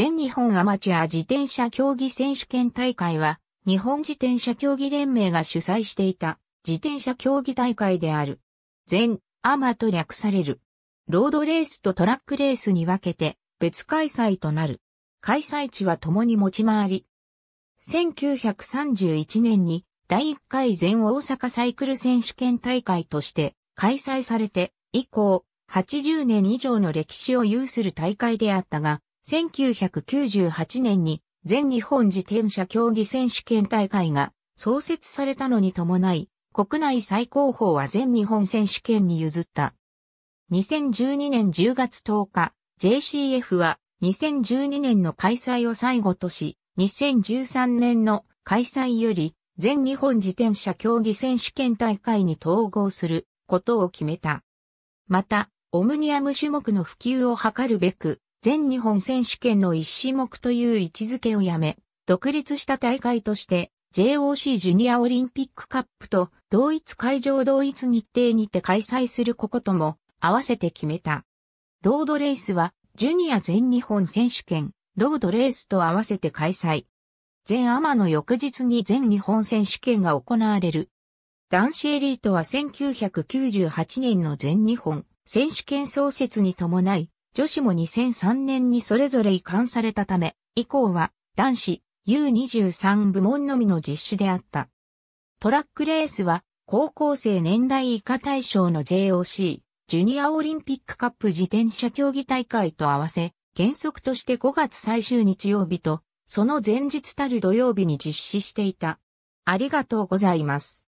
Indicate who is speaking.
Speaker 1: 全日本アマチュア自転車競技選手権大会は、日本自転車競技連盟が主催していた自転車競技大会である。全、アマと略される。ロードレースとトラックレースに分けて別開催となる。開催地は共に持ち回り。1931年に第1回全大阪サイクル選手権大会として開催されて以降80年以上の歴史を有する大会であったが、1998年に全日本自転車競技選手権大会が創設されたのに伴い、国内最高峰は全日本選手権に譲った。2012年10月10日、JCF は2012年の開催を最後とし、2013年の開催より全日本自転車競技選手権大会に統合することを決めた。また、オムニアム種目の普及を図るべく、全日本選手権の一種目という位置づけをやめ、独立した大会として JOC ジュニアオリンピックカップと同一会場同一日程にて開催することも合わせて決めた。ロードレースはジュニア全日本選手権、ロードレースと合わせて開催。全アマの翌日に全日本選手権が行われる。男子エリートは1998年の全日本選手権創設に伴い、女子も2003年にそれぞれ移管されたため、以降は男子 U23 部門のみの実施であった。トラックレースは高校生年代以下対象の JOC、ジュニアオリンピックカップ自転車競技大会と合わせ、原則として5月最終日曜日と、その前日たる土曜日に実施していた。ありがとうございます。